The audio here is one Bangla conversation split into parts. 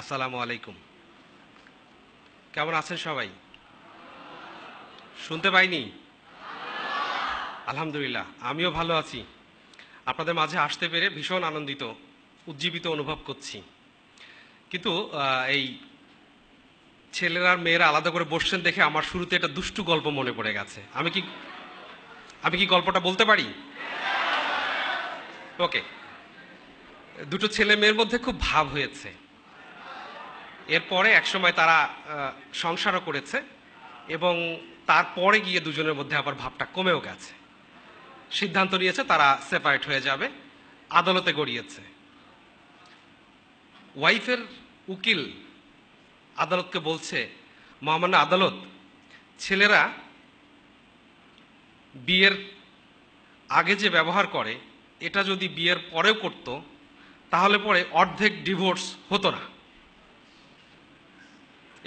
আসসালামু আলাইকুম কেমন আছেন সবাই শুনতে পাইনি আলহামদুলিল্লাহ আমিও ভালো আছি আপনাদের মাঝে আসতে পেরে ভীষণ আনন্দিত উজ্জীবিত অনুভব করছি কিন্তু এই ছেলেরা আর মেয়েরা আলাদা করে বসছেন দেখে আমার শুরুতে একটা দুষ্টু গল্প মনে পড়ে গেছে আমি কি আমি কি গল্পটা বলতে পারি ওকে দুটো ছেলে মেয়ের মধ্যে খুব ভাব হয়েছে এরপরে একসময় তারা সংসারও করেছে এবং তারপরে গিয়ে দুজনের মধ্যে আবার ভাবটা কমেও গেছে সিদ্ধান্ত নিয়েছে তারা সেপারেট হয়ে যাবে আদালতে গড়িয়েছে ওয়াইফের উকিল আদালতকে বলছে মহামান্য আদালত ছেলেরা বিয়ের আগে যে ব্যবহার করে এটা যদি বিয়ের পরেও করত তাহলে পরে অর্ধেক ডিভোর্স হতো না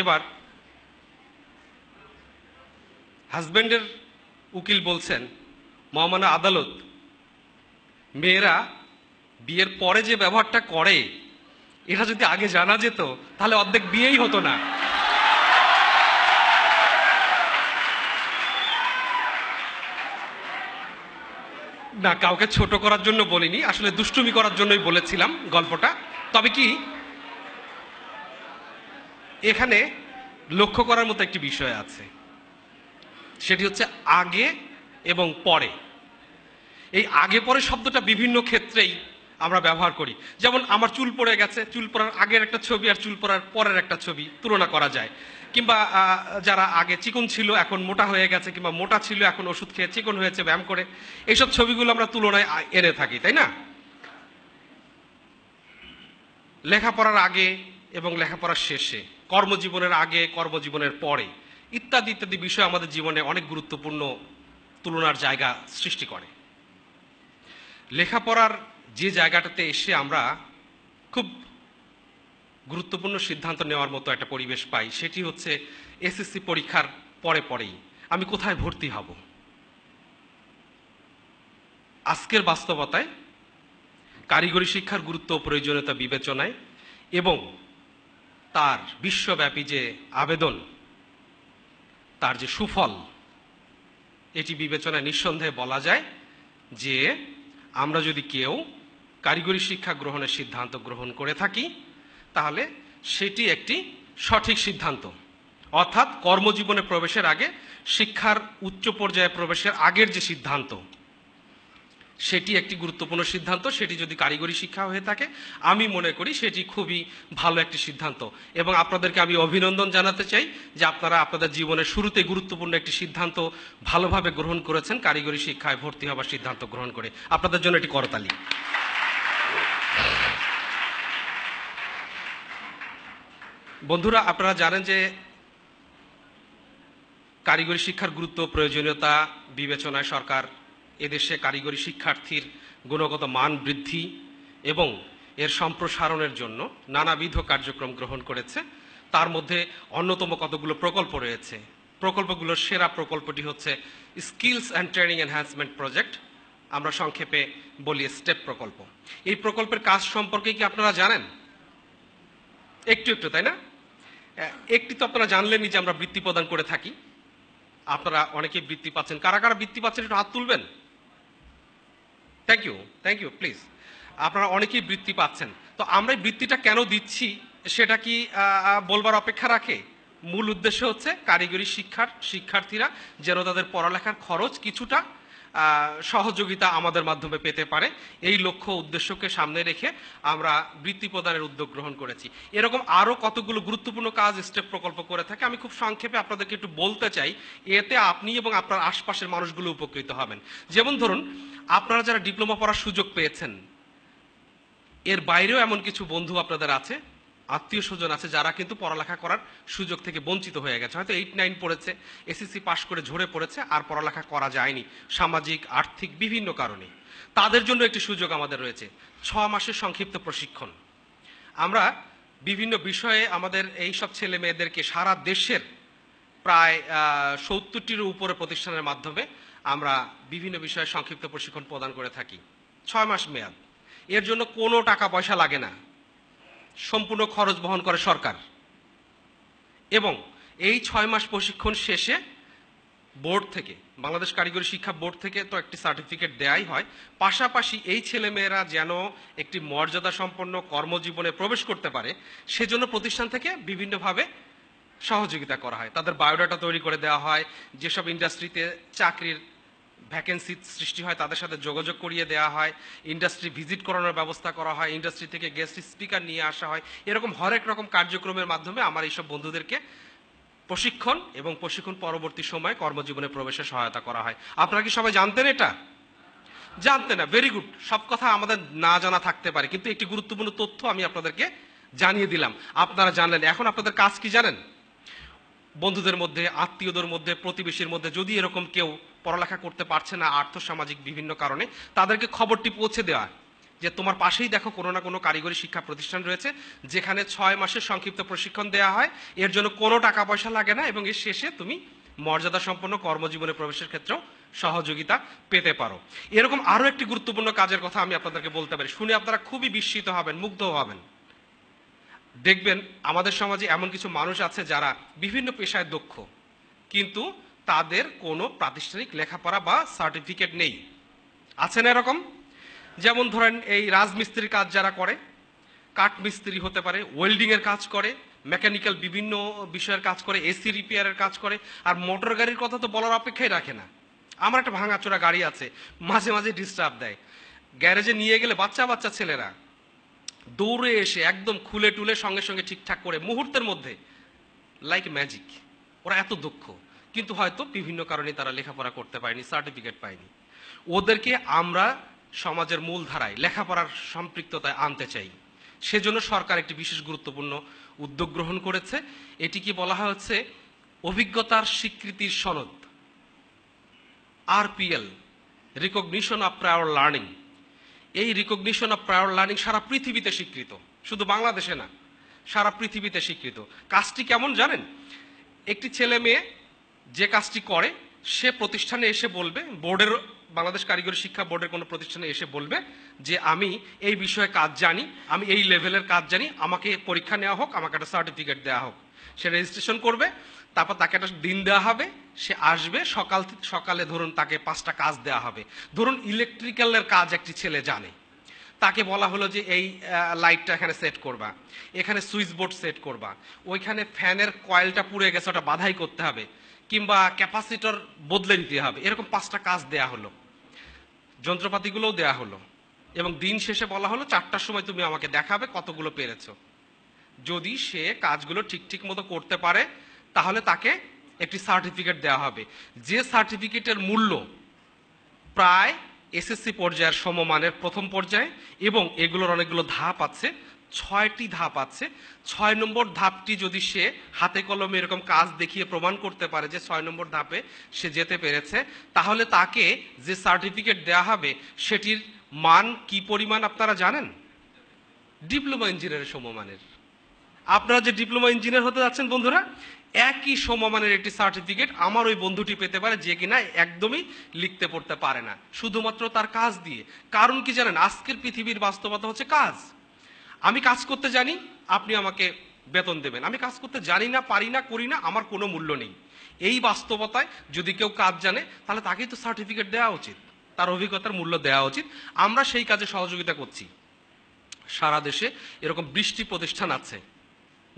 এবার হাজব্যান্ডের উকিল বলছেন মহামানা আদালত মেয়েরা বিয়ের পরে যে ব্যবহারটা করে এটা যদি আগে জানা যেত তাহলে অর্ধেক বিয়েই হতো না না কাউকে ছোট করার জন্য বলিনি আসলে দুষ্টুমি করার জন্যই বলেছিলাম গল্পটা তবে কি এখানে লক্ষ্য করার মতো একটি বিষয় আছে সেটি হচ্ছে আগে এবং পরে এই আগে পরে শব্দটা বিভিন্ন ক্ষেত্রেই আমরা ব্যবহার করি যেমন আমার চুল পড়ে গেছে চুল পড়ার আগের একটা ছবি আর চুল পড়ার পরের একটা ছবি তুলনা করা যায় কিংবা যারা আগে চিকন ছিল এখন মোটা হয়ে গেছে কিংবা মোটা ছিল এখন ওষুধ খেয়ে চিকন হয়েছে ব্যায়াম করে এইসব ছবিগুলো আমরা তুলনায় এনে থাকি তাই না লেখাপড়ার আগে এবং লেখাপড়ার শেষে কর্মজীবনের আগে কর্মজীবনের পরে ইত্যাদি ইত্যাদি বিষয় আমাদের জীবনে অনেক গুরুত্বপূর্ণ তুলনার জায়গা সৃষ্টি করে লেখাপড়ার যে জায়গাটাতে এসে আমরা খুব গুরুত্বপূর্ণ সিদ্ধান্ত নেওয়ার মতো একটা পরিবেশ পাই সেটি হচ্ছে এসএসসি পরীক্ষার পরে পরেই আমি কোথায় ভর্তি হব আজকের বাস্তবতায় কারিগরি শিক্ষার গুরুত্ব প্রয়োজনীয়তা বিবেচনায় এবং তার বিশ্বব্যাপী যে আবেদন তার যে সুফল এটি বিবেচনায় নিঃসন্দেহে বলা যায় যে আমরা যদি কেউ কারিগরি শিক্ষা গ্রহণের সিদ্ধান্ত গ্রহণ করে থাকি তাহলে সেটি একটি সঠিক সিদ্ধান্ত অর্থাৎ কর্মজীবনে প্রবেশের আগে শিক্ষার উচ্চ পর্যায়ে প্রবেশের আগের যে সিদ্ধান্ত সেটি একটি গুরুত্বপূর্ণ সিদ্ধান্ত সেটি যদি কারিগরি শিক্ষা হয়ে থাকে আমি মনে করি সেটি খুবই ভালো একটি সিদ্ধান্ত এবং আপনাদেরকে আমি অভিনন্দন জানাতে চাই যে আপনারা আপনাদের জীবনের শুরুতে গুরুত্বপূর্ণ একটি সিদ্ধান্ত ভালোভাবে গ্রহণ করেছেন কারিগরি শিক্ষায় ভর্তি হওয়ার সিদ্ধান্ত গ্রহণ করে আপনাদের জন্য এটি করতালি বন্ধুরা আপনারা জানেন যে কারিগরি শিক্ষার গুরুত্ব প্রয়োজনীয়তা বিবেচনায় সরকার এদেশে কারিগরি শিক্ষার্থীর গুণগত মান বৃদ্ধি এবং এর সম্প্রসারণের জন্য নানাবিধ কার্যক্রম গ্রহণ করেছে তার মধ্যে অন্যতম কতগুলো প্রকল্প রয়েছে প্রকল্পগুলোর সেরা প্রকল্পটি হচ্ছে skills and training enhancement project আমরা সংক্ষেপে বলি স্টেপ প্রকল্প এই প্রকল্পের কাজ সম্পর্কে কি আপনারা জানেন একটু একটু তাই না একটি তো আপনারা জানলেনই যে আমরা বৃত্তি প্রদান করে থাকি আপনারা অনেকে বৃত্তি পাচ্ছেন কারা কারা বৃত্তি পাচ্ছেন একটু হাত তুলবেন thank you thank you please আপনারা অনেকেই বৃত্তি পাচ্ছেন তো আমরা বৃত্তিটা কেন দিচ্ছি সেটা কি বলবার অপেক্ষা রাখে মূল উদ্দেশ্য হচ্ছে কারিগরি শিক্ষার শিক্ষার্থীরা যেন তাদের পড়ালেখার খরচ কিছুটা সহযোগিতা আমাদের মাধ্যমে পেতে পারে এই লক্ষ্য উদ্দেশ্যকে সামনে রেখে আমরা বৃত্তি প্রদানের উদ্যোগ গ্রহণ করেছি এরকম আরও কতগুলো গুরুত্বপূর্ণ কাজ স্টেপ প্রকল্প করে থাকে আমি খুব সংক্ষেপে আপনাদেরকে একটু বলতে চাই এতে আপনি এবং আপনার আশপাশের মানুষগুলো উপকৃত হবেন যেমন ধরুন আপনারা যারা ডিপ্লোমা পড়ার সুযোগ পেয়েছেন এর বাইরেও এমন কিছু বন্ধু আপনাদের আছে আত্মীয় স্বজন আছে যারা কিন্তু পড়ালেখা করার সুযোগ থেকে বঞ্চিত হয়ে গেছে হয়তো এইট নাইন পড়েছে এসএসসি পাশ করে ঝরে পড়েছে আর পড়ালেখা করা যায়নি সামাজিক আর্থিক বিভিন্ন কারণে তাদের জন্য একটি সুযোগ আমাদের রয়েছে ছ মাসের সংক্ষিপ্ত প্রশিক্ষণ আমরা বিভিন্ন বিষয়ে আমাদের এই সব ছেলে মেয়েদেরকে সারা দেশের প্রায় সত্তরটির উপরে প্রতিষ্ঠানের মাধ্যমে আমরা বিভিন্ন বিষয়ে সংক্ষিপ্ত প্রশিক্ষণ প্রদান করে থাকি ছয় মাস মেয়াদ এর জন্য কোনো টাকা পয়সা লাগে না সম্পূর্ণ খরচ বহন করে সরকার এবং এই ছয় মাস প্রশিক্ষণ শেষে বোর্ড থেকে বাংলাদেশ কারিগরি শিক্ষা বোর্ড থেকে তো একটি সার্টিফিকেট দেয়াই হয় পাশাপাশি এই ছেলেমেয়েরা যেন একটি মর্যাদা সম্পন্ন কর্মজীবনে প্রবেশ করতে পারে সেজন্য প্রতিষ্ঠান থেকে বিভিন্নভাবে সহযোগিতা করা হয় তাদের বায়োডাটা তৈরি করে দেওয়া হয় যেসব ইন্ডাস্ট্রিতে চাকরির ভ্যাকেন্সি সৃষ্টি হয় তাদের সাথে যোগাযোগ করিয়ে দেওয়া হয় ইন্ডাস্ট্রি ভিজিট করানোর ব্যবস্থা করা হয় ইন্ডাস্ট্রি থেকে গেস্ট স্পিকার নিয়ে আসা হয় এরকম হরেক রকম কার্যক্রমের মাধ্যমে আমার এইসব বন্ধুদেরকে প্রশিক্ষণ এবং প্রশিক্ষণ পরবর্তী সময়ে কর্মজীবনে প্রবেশে সহায়তা করা হয় আপনারা কি সবাই জানতেন এটা জানতেন না ভেরি গুড সব কথা আমাদের না জানা থাকতে পারে কিন্তু একটি গুরুত্বপূর্ণ তথ্য আমি আপনাদেরকে জানিয়ে দিলাম আপনারা জানলেন এখন আপনাদের কাজ কি জানেন বন্ধুদের মধ্যে আত্মীয়দের মধ্যে প্রতিবেশীর মধ্যে যদি এরকম কেউ পড়ালেখা করতে পারছে না আর্থ সামাজিক বিভিন্ন কারণে তাদেরকে খবরটি পৌঁছে দেওয়া যে তোমার পাশেই দেখো কোনো না কোনো কারিগরি শিক্ষা প্রতিষ্ঠান রয়েছে যেখানে ছয় মাসের সংক্ষিপ্ত প্রশিক্ষণ দেওয়া হয় এর জন্য কোনো টাকা পয়সা লাগে না এবং এর শেষে তুমি মর্যাদা সম্পন্ন কর্মজীবনে প্রবেশের ক্ষেত্রেও সহযোগিতা পেতে পারো এরকম আরও একটি গুরুত্বপূর্ণ কাজের কথা আমি আপনাদেরকে বলতে পারি শুনে আপনারা খুবই বিস্মিত হবেন মুগ্ধ হবেন দেখবেন আমাদের সমাজে এমন কিছু মানুষ আছে যারা বিভিন্ন পেশায় দক্ষ কিন্তু তাদের কোনো প্রাতিষ্ঠানিক লেখাপড়া বা সার্টিফিকেট নেই আছে না এরকম যেমন ধরেন এই রাজমিস্ত্রির কাজ যারা করে কাঠ মিস্ত্রি হতে পারে ওয়েল্ডিংয়ের কাজ করে মেকানিক্যাল বিভিন্ন বিষয়ের কাজ করে এসি রিপেয়ারের কাজ করে আর মোটর গাড়ির কথা তো বলার অপেক্ষাই রাখে না আমার একটা ভাঙাচোরা গাড়ি আছে মাঝে মাঝে ডিস্টার্ব দেয় গ্যারেজে নিয়ে গেলে বাচ্চা বাচ্চা ছেলেরা দৌড়ে এসে একদম খুলে টুলে সঙ্গে সঙ্গে ঠিকঠাক করে মুহূর্তের মধ্যে লাইক ম্যাজিক ওরা এত দক্ষ কিন্তু হয়তো বিভিন্ন কারণে তারা লেখাপড়া করতে পারেনি সার্টিফিকেট পায়নি ওদেরকে আমরা সমাজের মূল ধারায় লেখাপড়ার সম্পৃক্ততায় আনতে চাই সেজন্য সরকার একটি বিশেষ গুরুত্বপূর্ণ উদ্যোগ গ্রহণ করেছে এটিকে বলা হচ্ছে অভিজ্ঞতার স্বীকৃতির সনদ RPL recognition of prior learning এই রিকগনিশন অফ প্রায়র লার্নিং সারা পৃথিবীতে স্বীকৃত শুধু বাংলাদেশে না সারা পৃথিবীতে স্বীকৃত কাজটি কেমন জানেন একটি ছেলে মেয়ে যে কাজটি করে সে প্রতিষ্ঠানে এসে বলবে বোর্ডের বাংলাদেশ কারিগরি শিক্ষা বোর্ডের কোনো প্রতিষ্ঠানে এসে বলবে যে আমি এই বিষয়ে কাজ জানি আমি এই লেভেলের কাজ জানি আমাকে পরীক্ষা নেওয়া হোক আমাকে একটা সার্টিফিকেট দেওয়া হোক সে রেজিস্ট্রেশন করবে তারপর তাকে একটা দিন দেওয়া হবে সে আসবে সকাল সকালে ধরুন তাকে পাঁচটা কাজ দেওয়া হবে ধরুন ইলেকট্রিক্যালের কাজ একটি ছেলে জানে তাকে বলা হলো যে এই লাইটটা এখানে সেট করবা এখানে সুইচ বোর্ড সেট করবা ওইখানে ফ্যানের কয়েলটা পুড়ে গেছে ওটা বাধাই করতে হবে কিংবা ক্যাপাসিটর বদলে নিতে হবে এরকম পাঁচটা কাজ দেয়া হলো যন্ত্রপাতিগুলোও দেয়া হলো এবং দিন শেষে বলা হলো চারটার সময় তুমি আমাকে দেখাবে কতগুলো পেরেছ যদি সে কাজগুলো ঠিক ঠিক মতো করতে পারে তাহলে তাকে একটি সার্টিফিকেট দেওয়া হবে যে সার্টিফিকেটের মূল্য প্রায় এসএসসি পর্যায়ের সমমানের প্রথম পর্যায়ে এবং এগুলোর অনেকগুলো ধাপ আছে ছয়টি ধাপ আছে ছয় নম্বর ধাপটি যদি সে হাতে কলমে এরকম কাজ দেখিয়ে প্রমাণ করতে পারে যে ছয় নম্বর ধাপে সে যেতে পেরেছে তাহলে তাকে যে সার্টিফিকেট দেওয়া হবে সেটির মান কি পরিমাণ আপনারা জানেন ডিপ্লোমা ইঞ্জিনিয়ারের সমমানের আপনারা যে ডিপ্লোমা ইঞ্জিনিয়ার হতে যাচ্ছেন বন্ধুরা একই সমমানের একটি সার্টিফিকেট আমার ওই বন্ধুটি পেতে পারে যে কিনা একদমই লিখতে পড়তে পারে না শুধুমাত্র তার কাজ দিয়ে কারণ কি জানেন আজকের পৃথিবীর বাস্তবতা হচ্ছে কাজ আমি কাজ করতে জানি আপনি আমাকে বেতন দেবেন আমি কাজ করতে জানি না পারি না করি না আমার কোনো মূল্য নেই এই বাস্তবতায় যদি কেউ কাজ জানে তাহলে তাকেই তো সার্টিফিকেট দেওয়া উচিত তার অভিজ্ঞতার মূল্য দেওয়া উচিত আমরা সেই কাজে সহযোগিতা করছি সারা দেশে এরকম বৃষ্টি প্রতিষ্ঠান আছে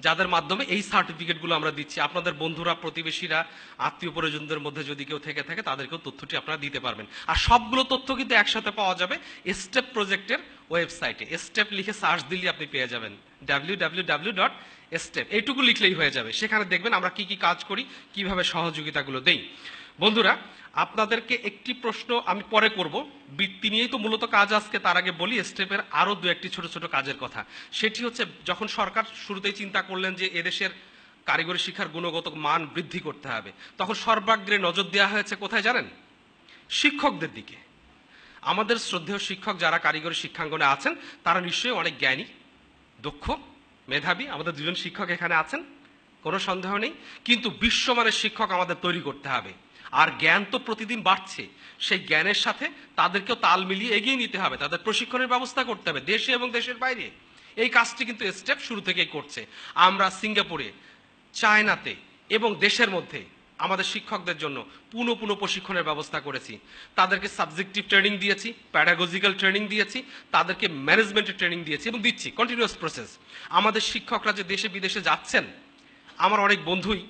যাদের মাধ্যমে এই সার্টিফিকেটগুলো আমরা দিচ্ছি আপনাদের বন্ধুরা প্রতিবেশীরা আত্মীয় পরিজনদের মধ্যে যদি কেউ থেকে থাকে তাদেরকেও তথ্যটি আপনারা দিতে পারবেন আর সবগুলো তথ্য কিন্তু একসাথে পাওয়া যাবে স্টেপ প্রজেক্টের ওয়েবসাইটে স্টেপ লিখে সার্চ দিলে আপনি পেয়ে যাবেন W W W dot step এইটুকু লিখলেই হয়ে যাবে সেখানে দেখবেন আমরা কি কি কাজ করি কিভাবে সহযোগিতাগুলো দেই বন্ধুরা আপনাদেরকে একটি প্রশ্ন আমি পরে করব বৃত্তি নিয়েই তো মূলত কাজ আজকে তার আগে বলি স্টেপের আরও দু একটি ছোট ছোট কাজের কথা সেটি হচ্ছে যখন সরকার শুরুতেই চিন্তা করলেন যে এদেশের কারিগরি শিক্ষার গুণগত মান বৃদ্ধি করতে হবে তখন সর্বাগ্রে নজর দেওয়া হয়েছে কোথায় জানেন শিক্ষকদের দিকে আমাদের শ্রদ্ধেয় শিক্ষক যারা কারিগরি শিক্ষাঙ্গনে আছেন তারা নিশ্চয়ই অনেক জ্ঞানী দক্ষ মেধাবী আমাদের দুজন শিক্ষক এখানে আছেন কোনো সন্দেহ নেই কিন্তু বিশ্বমানের শিক্ষক আমাদের তৈরি করতে হবে আর জ্ঞান তো প্রতিদিন বাড়ছে সেই জ্ঞানের সাথে তাদেরকেও তাল মিলিয়ে এগিয়ে নিতে হবে তাদের প্রশিক্ষণের ব্যবস্থা করতে হবে দেশে এবং দেশের বাইরে এই কাজটি কিন্তু স্টেপ শুরু থেকেই করছে আমরা সিঙ্গাপুরে চায়নাতে এবং দেশের মধ্যে আমাদের শিক্ষকদের জন্য পুনঃ পুনঃ প্রশিক্ষণের ব্যবস্থা করেছি তাদেরকে সাবজেক্টিভ ট্রেনিং দিয়েছি প্যারাগোজিক্যাল ট্রেনিং দিয়েছি তাদেরকে ম্যানেজমেন্টের ট্রেনিং দিয়েছি এবং দিচ্ছি কন্টিনিউয়াস প্রসেস আমাদের শিক্ষকরা যে দেশে বিদেশে যাচ্ছেন আমার অনেক বন্ধুই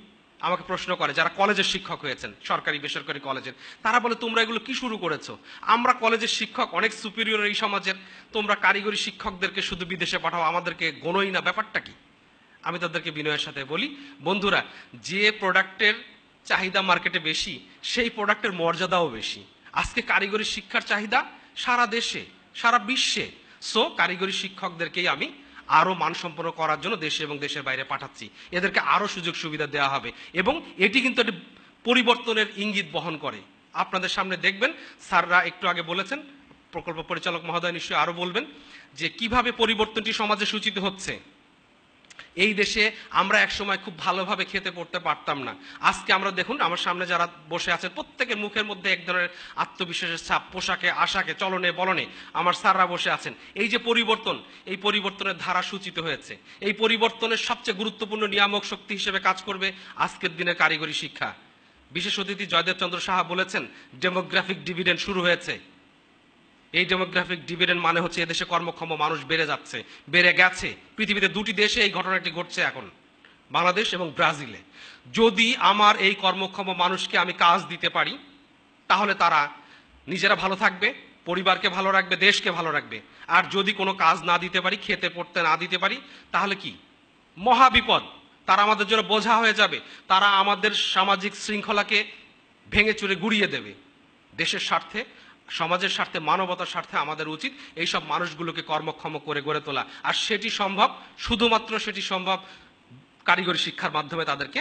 আমাকে প্রশ্ন করে যারা কলেজের শিক্ষক হয়েছেন সরকারি বেসরকারি কলেজের তারা বলে তোমরা এগুলো কি শুরু করেছো আমরা কলেজের শিক্ষক অনেক সুপিরিয়র এই সমাজের তোমরা কারিগরি শিক্ষকদেরকে শুধু বিদেশে পাঠাও আমাদেরকে গোনোই না ব্যাপারটা কি আমি তাদেরকে বিনয়ের সাথে বলি বন্ধুরা যে প্রোডাক্টের চাহিদা মার্কেটে বেশি সেই প্রোডাক্টের মর্যাদাও বেশি আজকে কারিগরি শিক্ষার চাহিদা সারা দেশে সারা বিশ্বে সো কারিগরি শিক্ষকদেরকেই আমি আরও মানসম্পন্ন করার জন্য দেশে এবং দেশের বাইরে পাঠাচ্ছি এদেরকে আরও সুযোগ সুবিধা দেওয়া হবে এবং এটি কিন্তু একটি পরিবর্তনের ইঙ্গিত বহন করে আপনাদের সামনে দেখবেন স্যাররা একটু আগে বলেছেন প্রকল্প পরিচালক মহোদয় নিশ্চয়ই আরও বলবেন যে কিভাবে পরিবর্তনটি সমাজে সূচিত হচ্ছে এই দেশে আমরা একসময় খুব ভালোভাবে খেতে পড়তে পারতাম না আজকে আমরা দেখুন আমার সামনে যারা বসে আছে প্রত্যেকের মুখের মধ্যে এক ধরনের আত্মবিশ্বাসের ছাপ পোশাকে আশাকে চলনে বলনে আমার সাররা বসে আছেন এই যে পরিবর্তন এই পরিবর্তনের ধারা সূচিত হয়েছে এই পরিবর্তনের সবচেয়ে গুরুত্বপূর্ণ নিয়ামক শক্তি হিসেবে কাজ করবে আজকের দিনে কারিগরি শিক্ষা বিশেষ অতিথি জয়দেব চন্দ্র সাহা বলেছেন ডেমোগ্রাফিক ডিভিডেন্ড শুরু হয়েছে এই ডেমোগ্রাফিক ডিভিডেন্ড মানে হচ্ছে এদেশে কর্মক্ষম মানুষ বেড়ে যাচ্ছে বেড়ে গেছে পৃথিবীতে দুটি দেশে এই ঘটনাটি ঘটছে এখন বাংলাদেশ এবং ব্রাজিলে যদি আমার এই কর্মক্ষম মানুষকে আমি কাজ দিতে পারি তাহলে তারা নিজেরা ভালো থাকবে পরিবারকে ভালো রাখবে দেশকে ভালো রাখবে আর যদি কোনো কাজ না দিতে পারি খেতে পড়তে না দিতে পারি তাহলে কি মহা বিপদ তারা আমাদের জন্য বোঝা হয়ে যাবে তারা আমাদের সামাজিক শৃঙ্খলাকে ভেঙে চুরে গুড়িয়ে দেবে দেশের স্বার্থে সমাজের স্বার্থে মানবতার স্বার্থে আমাদের উচিত এই সব মানুষগুলোকে কর্মক্ষম করে গড়ে তোলা আর সেটি সম্ভব শুধুমাত্র সেটি সম্ভব কারিগরি শিক্ষার মাধ্যমে তাদেরকে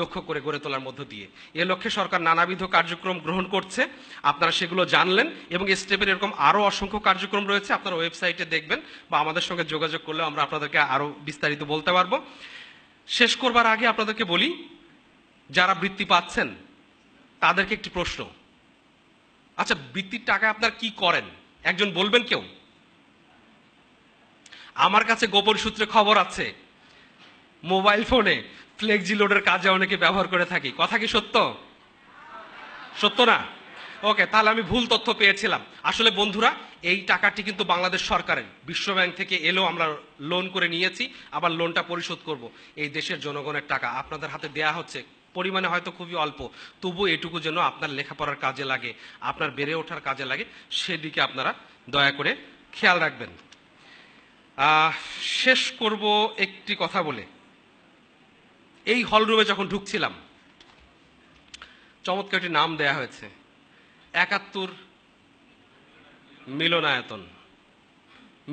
দক্ষ করে গড়ে তোলার মধ্য দিয়ে এ লক্ষ্যে সরকার নানাবিধ কার্যক্রম গ্রহণ করছে আপনারা সেগুলো জানলেন এবং স্টেপের এরকম আরও অসংখ্য কার্যক্রম রয়েছে আপনারা ওয়েবসাইটে দেখবেন বা আমাদের সঙ্গে যোগাযোগ করলে আমরা আপনাদেরকে আরও বিস্তারিত বলতে পারবো শেষ করবার আগে আপনাদেরকে বলি যারা বৃত্তি পাচ্ছেন তাদেরকে একটি প্রশ্ন আচ্ছা বৃত্তির টাকা আপনার কি করেন একজন বলবেন কেউ আমার কাছে গোপন সূত্রে খবর আছে মোবাইল ফোনে ফ্লেক্সি লোডের কাজে অনেকে ব্যবহার করে থাকি কথা কি সত্য সত্য না ওকে তাহলে আমি ভুল তথ্য পেয়েছিলাম আসলে বন্ধুরা এই টাকাটি কিন্তু বাংলাদেশ সরকারের বিশ্বব্যাংক থেকে এলো আমরা লোন করে নিয়েছি আবার লোনটা পরিশোধ করব এই দেশের জনগণের টাকা আপনাদের হাতে দেয়া হচ্ছে পরিমাণে হয়তো খুবই অল্প তবু এটুকু যেন আপনার লেখাপড়ার কাজে লাগে আপনার বেড়ে ওঠার কাজে লাগে সেদিকে আপনারা দয়া করে খেয়াল রাখবেন শেষ করব একটি কথা বলে এই হলরুমে যখন ঢুকছিলাম চমৎকার একটি নাম দেয়া হয়েছে একাত্তর মিলনায়তন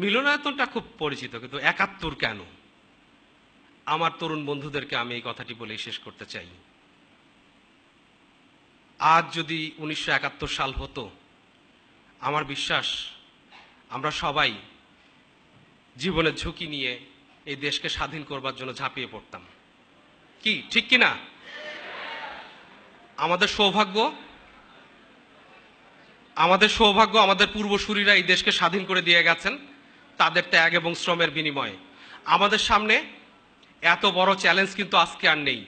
মিলনায়তনটা খুব পরিচিত কিন্তু একাত্তর কেন আমার তরুণ বন্ধুদেরকে আমি এই কথাটি বলেই শেষ করতে চাই আজ যদি উনিশশো সাল হতো আমার বিশ্বাস আমরা সবাই জীবনের ঝুঁকি নিয়ে এই দেশকে স্বাধীন করবার জন্য ঝাঁপিয়ে পড়তাম কি ঠিক কি না আমাদের সৌভাগ্য আমাদের সৌভাগ্য আমাদের পূর্বসূরীরা এই দেশকে স্বাধীন করে দিয়ে গেছেন তাদের ত্যাগ এবং শ্রমের বিনিময়ে আমাদের সামনে এত বড় চ্যালেঞ্জ কিন্তু আজকে আর নেই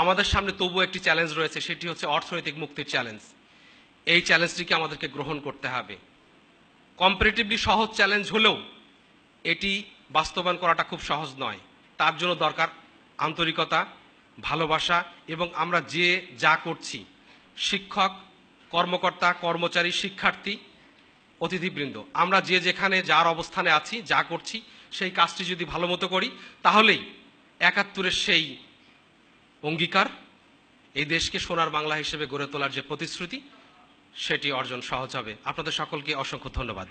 আমাদের সামনে তবুও একটি চ্যালেঞ্জ রয়েছে সেটি হচ্ছে অর্থনৈতিক মুক্তির চ্যালেঞ্জ এই চ্যালেঞ্জটিকে আমাদেরকে গ্রহণ করতে হবে কম্পারেটিভলি সহজ চ্যালেঞ্জ হলেও এটি বাস্তবায়ন করাটা খুব সহজ নয় তার জন্য দরকার আন্তরিকতা ভালোবাসা এবং আমরা যে যা করছি শিক্ষক কর্মকর্তা কর্মচারী শিক্ষার্থী অতিথিবৃন্দ আমরা যে যেখানে যার অবস্থানে আছি যা করছি সেই কাজটি যদি ভালো মতো করি তাহলেই একাত্তরের সেই অঙ্গীকার এই দেশকে সোনার বাংলা হিসেবে গড়ে তোলার যে প্রতিশ্রুতি সেটি অর্জন সহজ হবে আপনাদের সকলকে অসংখ্য ধন্যবাদ